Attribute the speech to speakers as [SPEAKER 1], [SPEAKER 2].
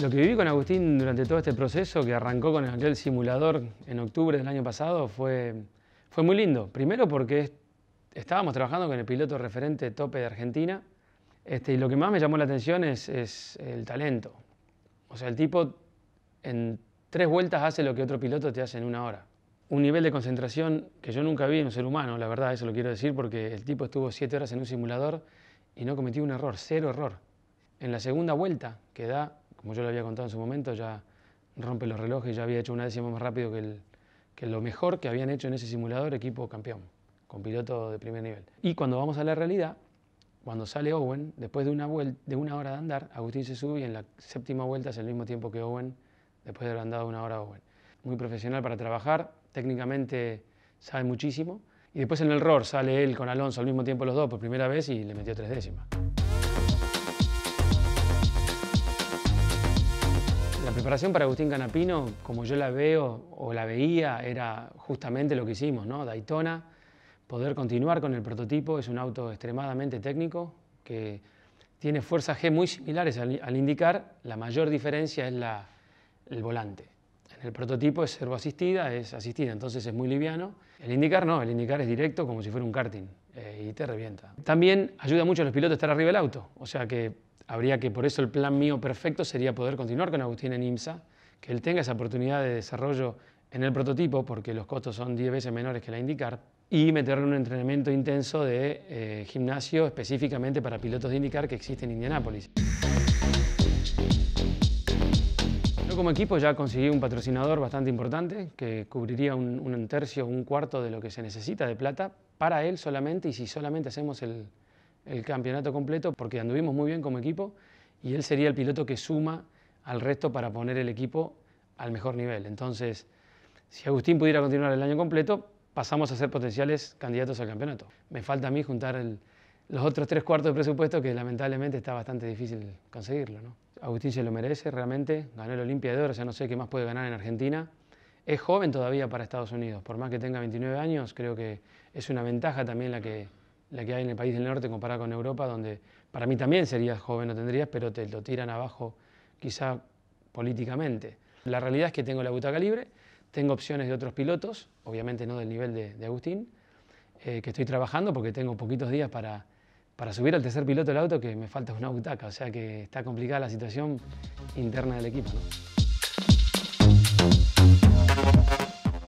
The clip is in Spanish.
[SPEAKER 1] Lo que viví con Agustín durante todo este proceso que arrancó con aquel simulador en octubre del año pasado fue, fue muy lindo. Primero porque estábamos trabajando con el piloto referente tope de Argentina este, y lo que más me llamó la atención es, es, el talento. O sea, el tipo en tres vueltas hace lo que otro piloto te hace en una hora un nivel de concentración que yo nunca vi en un ser humano, la verdad, eso lo quiero decir, porque el tipo estuvo siete horas en un simulador y no cometió un error, cero error. En la segunda vuelta, que da, como yo lo había contado en su momento, ya rompe los relojes, ya había hecho una décima más rápido que, lo mejor que habían hecho en ese simulador equipo campeón, con piloto de primer nivel. Y cuando vamos a la realidad, cuando sale Owen, después de una, de una hora de andar, Agustín se sube y en la séptima vuelta es el mismo tiempo que Owen, después de haber andado una hora Owen muy profesional para trabajar, técnicamente sabe muchísimo. Y después en el ROR sale él con Alonso al mismo tiempo los dos por primera vez y le metió tres décimas. La preparación para Agustín Canapino, como yo la veo o la veía, era justamente lo que hicimos, ¿no? Daytona, poder continuar con el prototipo, es un auto extremadamente técnico que tiene fuerzas G muy similares al, indicar, la mayor diferencia es el volante el prototipo es servoasistida, es asistida, entonces es muy liviano. El indicar no, el indicar es directo como si fuera un karting eh, y te revienta. También ayuda mucho a los pilotos estar arriba del auto, o sea que habría que, por eso el plan mío perfecto sería poder continuar con Agustín en IMSA, que él tenga esa oportunidad de desarrollo en el prototipo, porque los costos son 10 veces menores que la indicar, y meterle un entrenamiento intenso de eh, gimnasio específicamente para pilotos de indicar que existe en Indianápolis. Yo como equipo ya conseguí un patrocinador bastante importante que cubriría un, tercio, un cuarto de lo que se necesita de plata para él solamente y si solamente hacemos el, campeonato completo porque anduvimos muy bien como equipo y él sería el piloto que suma al resto para poner el equipo al mejor nivel. Entonces, si Agustín pudiera continuar el año completo, pasamos a ser potenciales candidatos al campeonato. Me falta a mí juntar los otros tres cuartos de presupuesto que lamentablemente está bastante difícil conseguirlo. ¿no? Agustín se lo merece realmente, ganó el Olimpia de Oro, no sé qué más puede ganar en Argentina. Es joven todavía para Estados Unidos, por más que tenga 29 años, creo que es una ventaja también la que, la que hay en el país del norte comparado con Europa, donde para mí también serías joven, o tendrías, pero te lo tiran abajo quizá políticamente. La realidad es que tengo la butaca libre, tengo opciones de otros pilotos, obviamente no del nivel de, Agustín, eh, que estoy trabajando porque tengo poquitos días para, para subir al tercer piloto del auto que me falta una butaca, o sea que está complicada la situación interna del equipo.